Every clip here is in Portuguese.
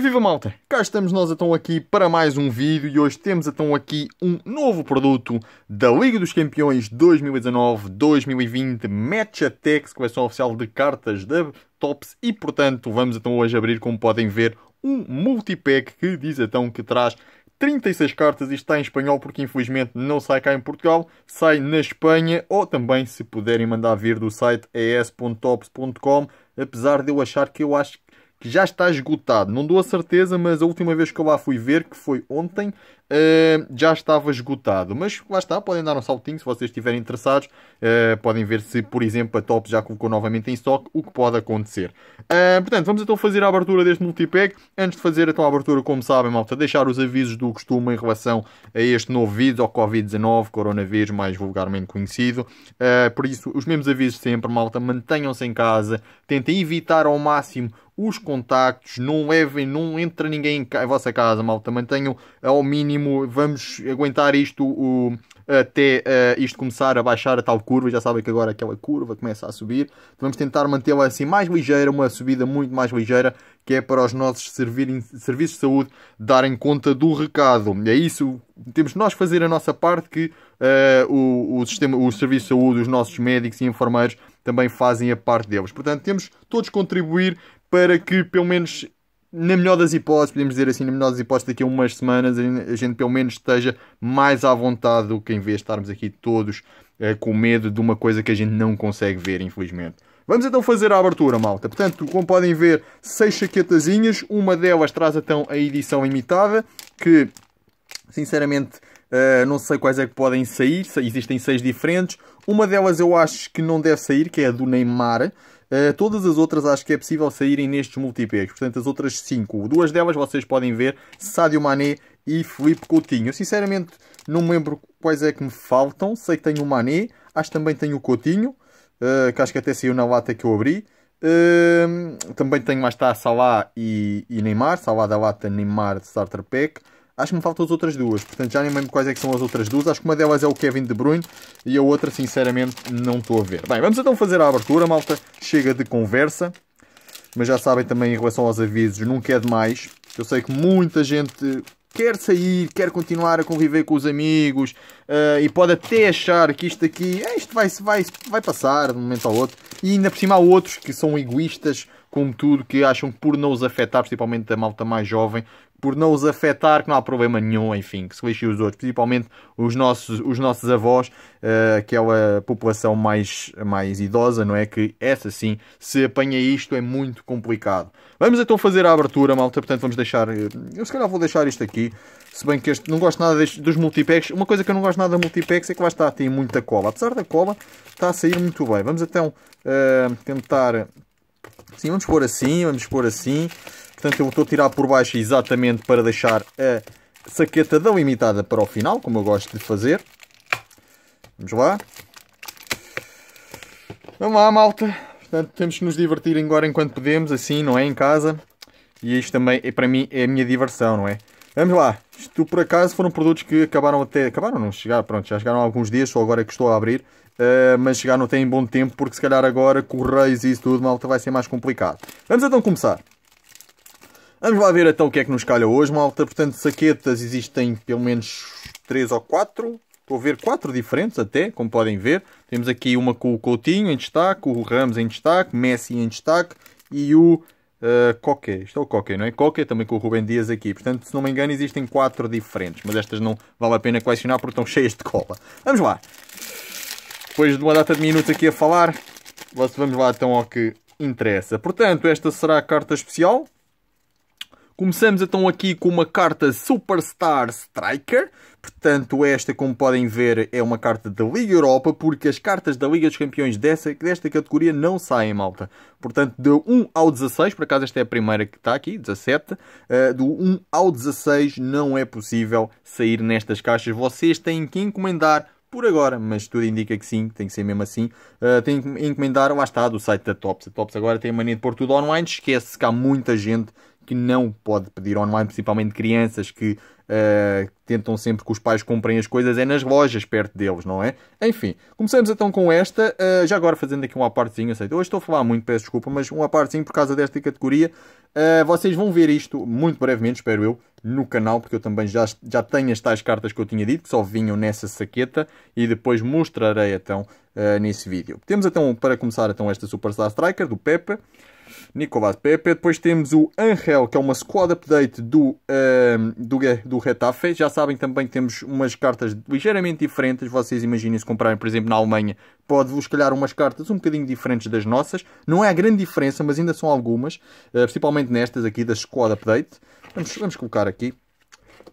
Viva malta! Cá estamos nós então aqui para mais um vídeo e hoje temos então aqui um novo produto da Liga dos Campeões 2019-2020 Match Attacks, coleção oficial de cartas da Tops e portanto vamos então hoje abrir, como podem ver, um multipack que diz então que traz 36 cartas e está em espanhol porque infelizmente não sai cá em Portugal, sai na Espanha ou também se puderem mandar vir do site es.tops.com apesar de eu achar que eu acho que que já está esgotado. Não dou a certeza, mas a última vez que eu lá fui ver, que foi ontem, uh, já estava esgotado. Mas lá está, podem dar um saltinho se vocês estiverem interessados. Uh, podem ver se, por exemplo, a Top já colocou novamente em estoque, o que pode acontecer. Uh, portanto, vamos então fazer a abertura deste multipack. Antes de fazer então a abertura, como sabem, malta, deixar os avisos do costume em relação a este novo vídeo, ao Covid-19, coronavírus, mais vulgarmente conhecido. por isso, os mesmos avisos sempre, malta, mantenham-se em casa, tentem evitar ao máximo os contactos, não levem, não entra ninguém em vossa casa, malta. Mantenham ao mínimo, vamos aguentar isto o, até uh, isto começar a baixar a tal curva. Já sabem que agora aquela curva começa a subir. Vamos tentar mantê-la assim mais ligeira, uma subida muito mais ligeira, que é para os nossos servirem, serviços de saúde darem conta do recado. É isso, temos nós fazer a nossa parte que uh, o, o, sistema, o serviço de saúde, os nossos médicos e enfermeiros também fazem a parte deles. Portanto, temos todos contribuir para que pelo menos na melhor das hipóteses, podemos dizer assim, na melhor das hipóteses, daqui a umas semanas a gente pelo menos esteja mais à vontade do que em vez de estarmos aqui todos eh, com medo de uma coisa que a gente não consegue ver, infelizmente. Vamos então fazer a abertura, malta. Portanto, como podem ver, seis chaquetazinhas. Uma delas traz então a edição imitada, que sinceramente Uh, não sei quais é que podem sair, existem seis diferentes. Uma delas eu acho que não deve sair, que é a do Neymar. Uh, todas as outras acho que é possível saírem nestes multipacks. Portanto, as outras 5. Duas delas vocês podem ver, Sadio Mané e Felipe Coutinho. Eu, sinceramente, não me lembro quais é que me faltam. Sei que tenho o Mané, acho que também tenho o Coutinho, uh, que acho que até saiu na lata que eu abri. Uh, também tenho mais está Salah e, e Neymar, Salah da lata, Neymar de Starter Pack. Acho que me faltam as outras duas, portanto já nem lembro quais é são as outras duas. Acho que uma delas é o Kevin De Bruyne e a outra, sinceramente, não estou a ver. Bem, vamos então fazer a abertura, malta. Chega de conversa. Mas já sabem também em relação aos avisos, nunca é demais. Eu sei que muita gente quer sair, quer continuar a conviver com os amigos uh, e pode até achar que isto aqui, eh, isto vai, vai, vai passar de um momento ao outro. E ainda por cima há outros que são egoístas, como tudo, que acham que por não os afetar, principalmente a malta mais jovem, por não os afetar, que não há problema nenhum, enfim, que se lixem os outros, principalmente os nossos, os nossos avós, uh, aquela população mais, mais idosa, não é? Que essa sim, se apanha isto, é muito complicado. Vamos então fazer a abertura, malta, portanto vamos deixar, eh, eu se calhar vou deixar isto aqui, se bem que este, não gosto nada deste, dos multipacks, uma coisa que eu não gosto nada de multipacks é que lá está, tem muita cola, apesar da cola, está a sair muito bem. Vamos então uh, tentar, sim, vamos pôr assim, vamos pôr assim, Portanto, eu estou a tirar por baixo exatamente para deixar a saqueta da limitada para o final, como eu gosto de fazer. Vamos lá. Vamos lá, malta. Portanto, temos que nos divertir agora enquanto podemos, assim, não é? Em casa. E isto também, é, para mim, é a minha diversão, não é? Vamos lá. Isto, por acaso, foram produtos que acabaram até... Acabaram não chegar, pronto, já chegaram há alguns dias, só agora é que estou a abrir. Uh, mas chegaram até em bom tempo, porque se calhar agora, correios e isso tudo, malta, vai ser mais complicado. Vamos então começar. Vamos lá ver então o que é que nos calha hoje, malta. Portanto, saquetas existem pelo menos 3 ou 4. Estou a ver 4 diferentes até, como podem ver. Temos aqui uma com o Coutinho em destaque, o Ramos em destaque, Messi em destaque e o uh, eh, Coque. Isto é o Coque, não é? Coque também com o Rubem Dias aqui. Portanto, se não me engano, existem 4 diferentes. Mas estas não vale a pena colecionar porque estão cheias de cola. Vamos lá. Depois de uma data de minutos aqui a falar, vamos lá então ao que interessa. Portanto, esta será a carta especial Começamos então aqui com uma carta Superstar Striker. Portanto, esta, como podem ver, é uma carta da Liga Europa, porque as cartas da Liga dos Campeões dessa, desta categoria não saem, malta. Portanto, de 1 ao 16, por acaso esta é a primeira que está aqui, 17, uh, eh, do 1 ao 16 não é possível sair nestas caixas. Vocês têm que encomendar por agora, mas tudo indica que sim, tem que ser mesmo assim. Uh, eh, tem que encomendar, lá está, do site da Tops. A Tops agora tem a mania de pôr tudo online, esquece que há muita gente que não pode pedir online, principalmente crianças que uh, tentam sempre que os pais comprem as coisas, é nas lojas perto deles, não é? Enfim, começamos então com esta, uh, já agora fazendo aqui um partezinha eu sei, hoje estou a falar muito, peço desculpa, mas um partezinha por causa desta categoria, uh, vocês vão ver isto muito brevemente, espero eu, no canal, porque eu também já, já tenho as tais cartas que eu tinha dito, que só vinham nessa saqueta, e depois mostrarei então nesse vídeo. Temos então, para começar então esta Superstar Striker, do Pepe, Nicolas Pepe. Depois temos o Angel, que é uma squad update do, um, ehm, do, do Retafe. Já sabem também que temos umas cartas ligeiramente diferentes. Vocês imaginem se comprarem, por exemplo, na Alemanha, pode-vos calhar umas cartas um bocadinho diferentes das nossas. Não é a grande diferença, mas ainda são algumas, uh, principalmente nestas aqui da squad update. Vamos, vamos colocar aqui.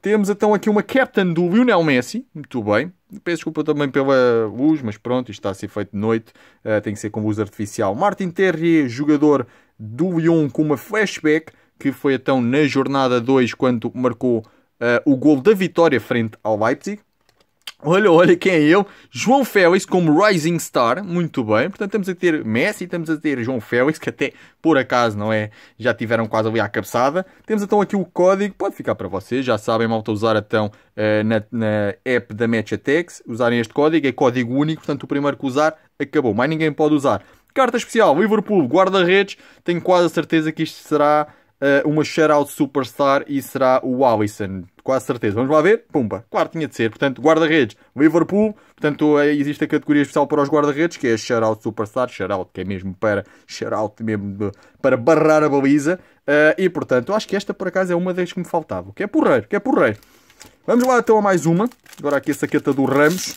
Temos então aqui uma captain do Lionel Messi, muito bem. Peço desculpa também pela luz, mas pronto, isto está a ser feito de noite, uh, tem que ser com luz artificial. Martin Terrier, jogador do Lyon, com uma flashback, que foi então na jornada 2 quando marcou uh, o gol da vitória frente ao Leipzig. Olha, olha quem é ele. João Félix como Rising Star. Muito bem. Portanto, estamos a ter Messi, estamos a ter João Félix, que até por acaso não é. Já tiveram quase ali à cabeçada. Temos então aqui o código, pode ficar para vocês. Já sabem, malta, usar então eh, na, na app da Match Attacks. Usarem este código, é código único. Portanto, o primeiro que usar acabou. Mais ninguém pode usar. Carta especial: Liverpool, guarda-redes. Tenho quase a certeza que isto será uh, uma shutout superstar e será o Alisson quase certeza. Vamos lá ver? Pumba, claro, tinha de ser. Portanto, guarda-redes, Liverpool. Portanto, eh, existe a categoria especial para os guarda-redes, que é a Shoutout Superstar, Shoutout, que é mesmo para Shoutout, mesmo para barrar a baliza. Uh, e portanto, acho que esta por acaso é uma das que me faltava. Que é porreiro, que é porreiro. Vamos lá então a mais uma. Agora aqui a saqueta do Ramos.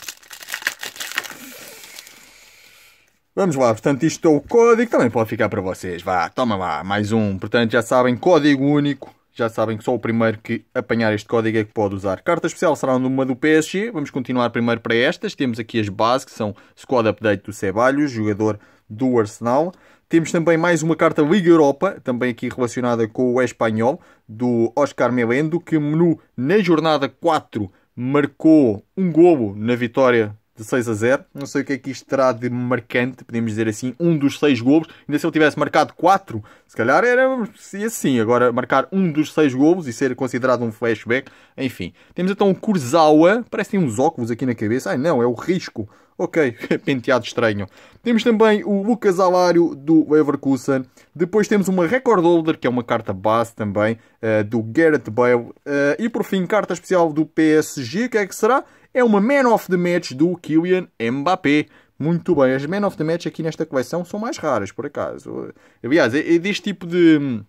Vamos lá, portanto, isto é o código, também pode ficar para vocês. Vá, toma lá, mais um. Portanto, já sabem, código único já sabem que só o primeiro que apanhar este código é que pode usar. Carta especial será uma do PSG. Vamos continuar primeiro para estas. Temos aqui as bases, que são Squad Update do Ceballos, jogador do Arsenal. Temos também mais uma carta Liga Europa, também aqui relacionada com o Espanhol, do Oscar Melendo, que no, na jornada 4 marcou um golo na vitória de 6 a 0. Não sei o que é que isto terá de marcante, podemos dizer assim, um dos seis golos. Ainda se ele tivesse marcado 4, se calhar era assim. Agora, marcar um dos seis golos e ser considerado um flashback, enfim. Temos então o Kurzawa, parece que tem uns óculos aqui na cabeça. Ai não, é o Risco. Ok, penteado estranho. Temos também o Lucas Alário do Leverkusen. Depois temos uma record holder, que é uma carta base também, uh, do Gareth Bale. Uh, e por fim, carta especial do PSG. O que é que será? é uma Man of the Match do Kylian Mbappé. Muito bem, as Man of the Match aqui nesta coleção são mais raras, por acaso. Aliás, é, é deste tipo de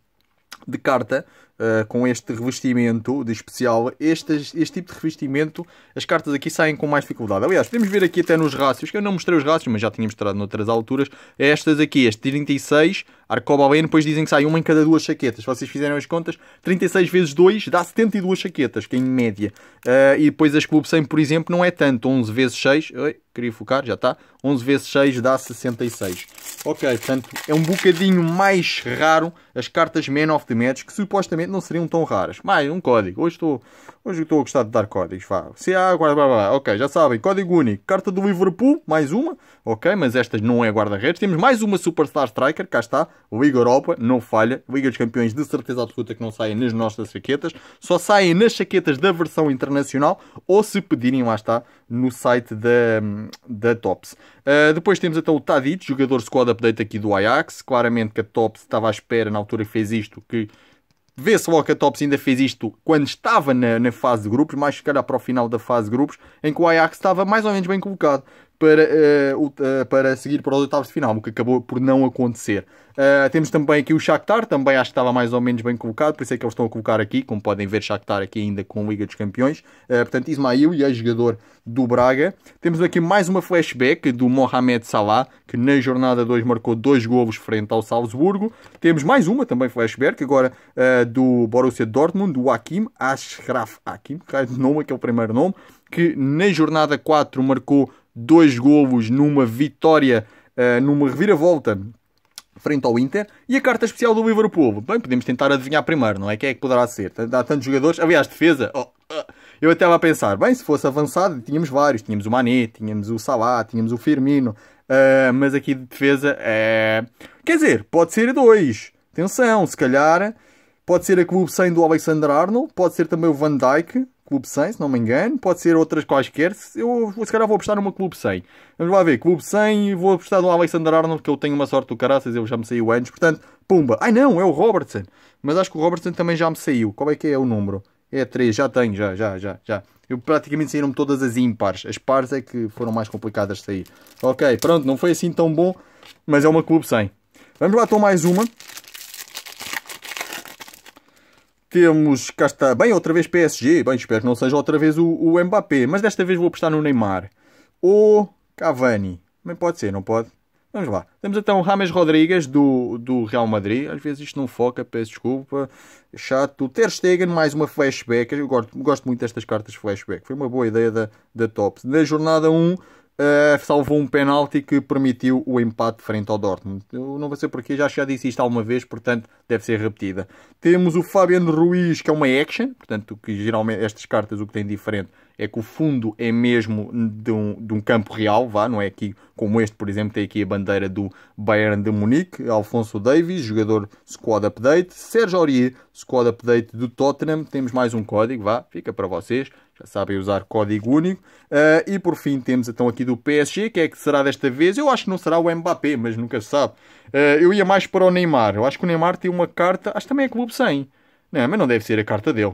de carta uh, com este revestimento de especial. Este, este tipo de revestimento, as cartas aqui saem com mais dificuldade. Aliás, podemos ver aqui até nos rácios, que eu não mostrei os rácios, mas já tinha mostrado noutras alturas. É estas aqui, este 36, arcobaleno, depois dizem que sai uma em cada duas chaquetas. Se vocês fizerem as contas, 36 vezes 2 dá 72 chaquetas, que é em média. Uh, e depois as Clube 100, por exemplo, não é tanto. 11 vezes 6, oi, queria focar, já está. 11 vezes 6 dá 66. Ok, portanto, é um bocadinho mais raro as cartas Man of the Match, que supostamente não seriam tão raras. Mais um código. Hoje estou, hoje estou a gostar de dar códigos. Vá. há, guarda, blá, blá. Ok, já sabem. Código único. Carta do Liverpool, mais uma. Ok, mas esta não é guarda-redes. Temos mais uma Superstar Striker. Cá está. Liga Europa, não falha. Liga dos Campeões, de certeza absoluta que não saem nas nossas chaquetas. Só saem nas chaquetas da versão internacional ou se pedirem, lá está, no site da, da Tops. Uh, ah, depois temos então o Tadic, jogador squad update aqui do Ajax. Claramente que a Tops estava à espera na altura que fez isto, que vê-se logo que a Tops ainda fez isto quando estava na, na fase de grupos, mais se calhar para o final da fase de grupos, em que o Ajax estava mais ou menos bem colocado para, uh, para seguir para os oitavos de final, o que acabou por não acontecer. Uh, temos também aqui o Shakhtar, também acho que estava mais ou menos bem colocado, por isso é que eles estão a colocar aqui, como podem ver, Shakhtar aqui ainda com Liga dos Campeões. Uh, portanto, Ismail e jogador do Braga. Temos aqui mais uma flashback do Mohamed Salah, que na jornada 2 marcou dois golos frente ao Salzburgo. Temos mais uma também flashback, agora uh, do Borussia Dortmund, do Hakim, Ashraf Hakim, que é o primeiro nome, que na jornada 4 marcou dois golos numa vitória, uh, numa reviravolta frente ao Inter. E a carta especial do Liverpool? Bem, podemos tentar adivinhar primeiro, não é? Quem é que poderá ser? Há tantos jogadores. Aliás, defesa. Oh, oh. eu até estava a pensar, bem, se fosse avançado, tínhamos vários. Tínhamos o Mané, tínhamos o Salah, tínhamos o Firmino. Uh, mas aqui de defesa é. Quer dizer, pode ser dois. Atenção, se calhar. Pode ser a clube sem do Alexander Arnold, pode ser também o Van Dijk, Clube 100, se não me engano. Pode ser outras quaisquer. Eu se calhar vou apostar numa Clube 100. Vamos lá ver. Clube 100 e vou apostar no Alexander Arnold, que eu tenho uma sorte do caraças. Ele já me saiu antes. Portanto, pumba. Ai não, é o Robertson. Mas acho que o Robertson também já me saiu. Qual é que é o número? É 3, já tenho, já, já, já, já. Eu praticamente saíram-me todas as ímpares. As pares é que foram mais complicadas de sair. Ok, pronto, não foi assim tão bom, mas é uma Clube 100. Vamos lá, então mais uma. Temos cá está, bem, outra vez PSG. Bem, espero que não seja outra vez o, o Mbappé, mas desta vez vou apostar no Neymar. Ou Cavani. Também pode ser, não pode? Vamos lá. Temos então Rames Rodrigues do, do Real Madrid. Às vezes isto não foca, peço desculpa. Chato. Ter Stegen, mais uma flashback. Eu gosto, gosto muito destas cartas flashback. Foi uma boa ideia da, da Tops. Na jornada 1, eh, salvou um penalti que permitiu o empate frente ao Dortmund. Eu não vou ser porque já, já disse isto alguma vez, portanto deve ser repetida. Temos o Fabiano Ruiz, que é uma action, portanto, que geralmente estas cartas o que tem diferente é que o fundo é mesmo de um, de um campo real, vá, não é aqui como este, por exemplo, tem aqui a bandeira do Bayern de Munique, Alfonso Davies, jogador Squad Update, Sérgio Aurier, Squad Update do Tottenham, temos mais um código, vá, fica para vocês, já sabem usar código único, uh, e por fim temos então aqui do PSG, que é que será desta vez, eu acho que não será o Mbappé, mas nunca se sabe, uh, eu ia mais para o Neymar, eu acho que o Neymar tem uma carta, acho que também é Clube 100, não, é? mas não deve ser a carta dele.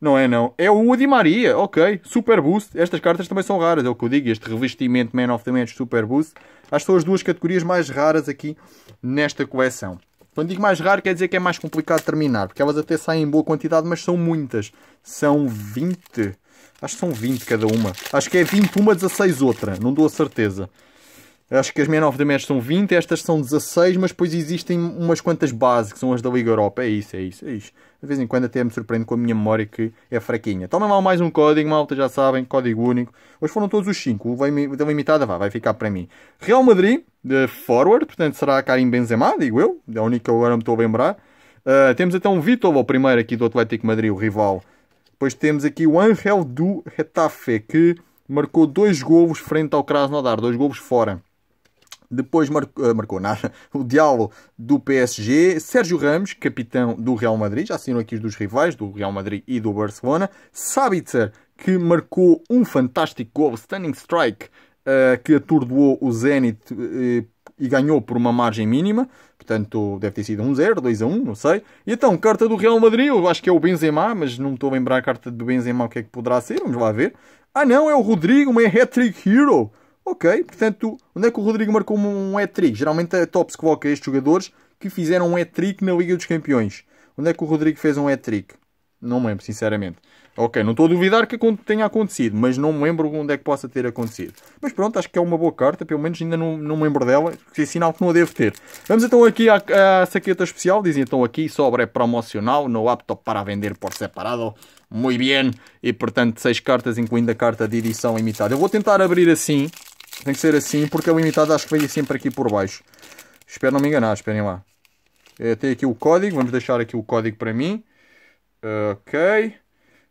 Não é não. É o Di Maria, ok. Super Boost. Estas cartas também são raras, é o que eu digo. Este revestimento Man of the Match Super Boost. Acho que são as duas categorias mais raras aqui nesta coleção. Quando digo mais raro, quer dizer que é mais complicado terminar, porque elas até saem em boa quantidade, mas são muitas. São 20. Acho que são 20 cada uma. Acho que é 21, 16 outra. Não dou a certeza. Acho que as Man of the Match são 20, estas são 16, mas depois existem umas quantas bases, que são as da Liga Europa. É isso, é isso, é isso. De vez em quando até me surpreendo com a minha memória que é fraquinha. Tomem lá mais um código, malta, já sabem, código único. Hoje foram todos os 5, o da limitada vá, vai ficar para mim. Real Madrid, de forward, portanto será Karim Benzema, digo eu, é o único que agora me estou a lembrar. Uh, temos então o Vitor, o primeiro aqui do Atlético Madrid, o rival. Depois temos aqui o Angel do Retafe, que marcou dois golos frente ao Krasnodar, dois golos fora. Depois eh, marcou, marcou o diálogo do PSG, Sérgio Ramos, capitão do Real Madrid, já assinou aqui os dos rivais, do Real Madrid e do Barcelona, Sabitzer, que marcou um fantástico gol, stunning strike, uh, que atordoou o Zenit uh, e ganhou por uma margem mínima, portanto deve ter sido 1-0, 2-1, não sei. E então, carta do Real Madrid, eu acho que é o Benzema, mas não me estou a lembrar a carta do Benzema, o que é que poderá ser, vamos lá ver. Ah não, é o Rodrigo, uma hat-trick hero, Ok, portanto, onde é que o Rodrigo marcou um hat-trick? Geralmente a Tops coloca estes jogadores que fizeram um hat-trick na Liga dos Campeões. Onde é que o Rodrigo fez um hat-trick? Não me lembro, sinceramente. Ok, não estou a duvidar que tenha acontecido, mas não me lembro onde é que possa ter acontecido. Mas pronto, acho que é uma boa carta, pelo menos ainda não, não me lembro dela, que é sinal que não a devo ter. Vamos então aqui à, à saqueta especial, dizem então aqui, é promocional, no laptop para vender por separado. Muito bem, e portanto seis cartas, incluindo a carta de edição limitada. Eu vou tentar abrir assim, tem que ser assim, porque a limitada acho que veio sempre aqui por baixo. Espero não me enganar, esperem lá. É, tem aqui o código, vamos deixar aqui o código para mim. Eh, ok.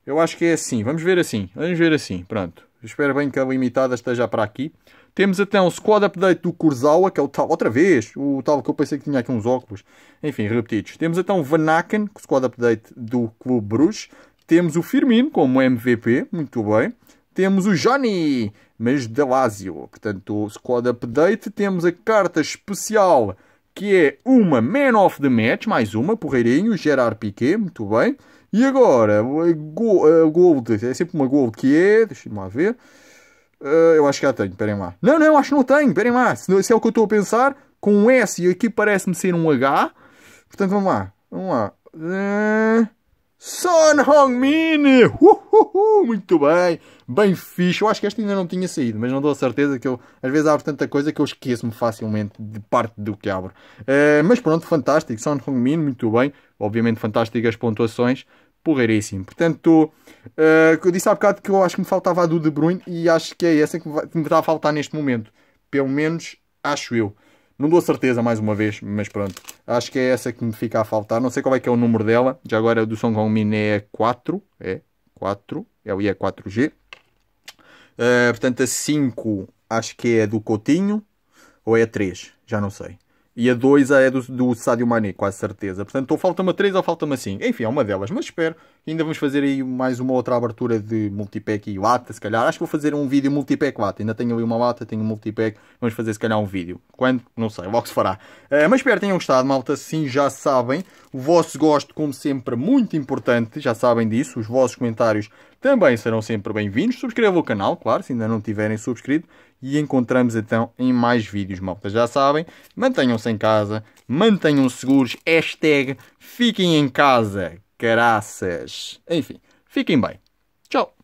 Eu acho que é assim, vamos ver assim, vamos ver assim, pronto. Espero bem que a limitada esteja para aqui. Temos até um squad update do Kurzawa, que é o tal, outra vez, o tal que eu pensei que tinha aqui uns óculos. Enfim, repetidos. Temos então o Vanaken, squad update do Clube Bruce. Temos o Firmino como MVP, muito bem. Temos o Johnny, mas da Lazio. Portanto, squad update, temos a carta especial que é uma Man of the Match, mais uma, porreirinho, Gerard Piquet, muito bem. E agora, a Gold, é sempre uma Gold que é, deixem-me lá ver. Uh, eu acho que já tenho, esperem lá. Não, não, acho que não tenho, esperem lá. Se, se é o que eu estou a pensar, com um S e aqui parece-me ser um H. Portanto, vamos lá, vamos lá. Ah, uh... Son Hong Min! Uhul, muito bem, bem fixe. Eu acho que esta ainda não tinha saído, mas não dou a certeza que eu às vezes abro tanta coisa que eu esqueço-me facilmente de parte do que abro. Uh, mas pronto, fantástico. São Min, muito bem. Obviamente, fantásticas pontuações. Porreiríssimo. Portanto, uh, eu disse há bocado que eu acho que me faltava a do De Bruyne e acho que é essa que me está a faltar neste momento. Pelo menos acho eu. Não dou a certeza mais uma vez, mas pronto. Acho que é essa que me fica a faltar. Não sei qual é que é o número dela. Já agora do Song Hong Min é 4. É, é o IE4G. É uh, eh, portanto, a 5 acho que é do Coutinho, ou é a 3, já não sei. E a 2 é do, do Sadio Mané, quase certeza. Portanto, ou falta-me a 3 ou falta-me a 5. Enfim, é uma delas. Mas espero. Ainda vamos fazer aí mais uma outra abertura de multipack e lata, se calhar. Acho que vou fazer um vídeo multipack lata. Ainda tenho ali uma lata, tenho um multipack. Vamos fazer, se calhar, um vídeo. Quando? Não sei. Logo se fará. Uh, mas espero que tenham gostado, malta. Sim, já sabem. O vosso gosto, como sempre, muito importante. Já sabem disso. Os vossos comentários também serão sempre bem-vindos. Subscrevam o canal, claro, se ainda não tiverem subscrito e encontramos então em mais vídeos, malta. Já sabem, mantenham-se em casa, mantenham-se seguros, hashtag fiquem em casa, caraças. Enfim, fiquem bem. Tchau.